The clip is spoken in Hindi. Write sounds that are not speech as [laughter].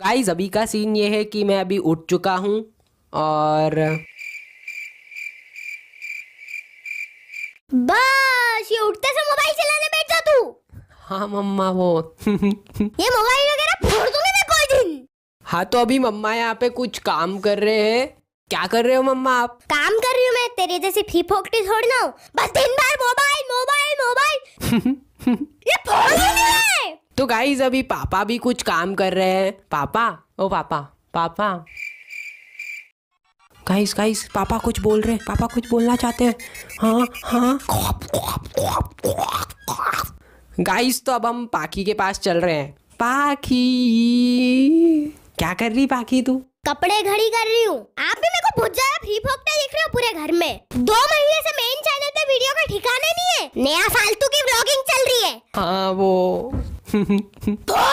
गाइज अभी का सीन ये है कि मैं अभी उठ चुका हूँ और बस ये उठते से मोबाइल चलाने बैठ जा तू हाँ मम्मा वो [laughs] ये मोबाइल वगैरह फोड़ दूंगी मैं कोई दिन हाँ तो अभी मम्मा यहाँ पे कुछ काम कर रहे हैं क्या कर रहे हो मम्मा आप काम कर रही हूँ मैं तेरे जैसे फी फोकटी थोड़ी ना बस दिन भर मोबाइल मोबाइल मोबाइल [laughs] तो गाइज अभी पापा भी कुछ काम कर रहे हैं पापा ओ पापा पापा गाइस गाइस पापा कुछ बोल रहे हैं पापा कुछ बोलना चाहते हैं हाँ हाँ गाइस तो अब हम पाखी के पास चल रहे हैं पाखी क्या कर रही पाखी तू कपड़े घड़ी कर रही हूँ आप भी मेरे को बहुत ज्यादा फ्री फोकता दिख रहे हो पूरे घर में दो महीने से मेन चैनल पे वीडियो का ठिकाने नहीं है नया फालतू की ब्लॉगिंग चल रही है हाँ वो 또! [laughs]